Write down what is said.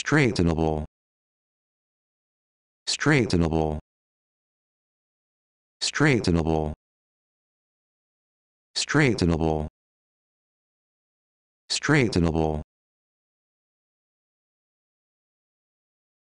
straightenable straightenable straightenable straightenable straightenable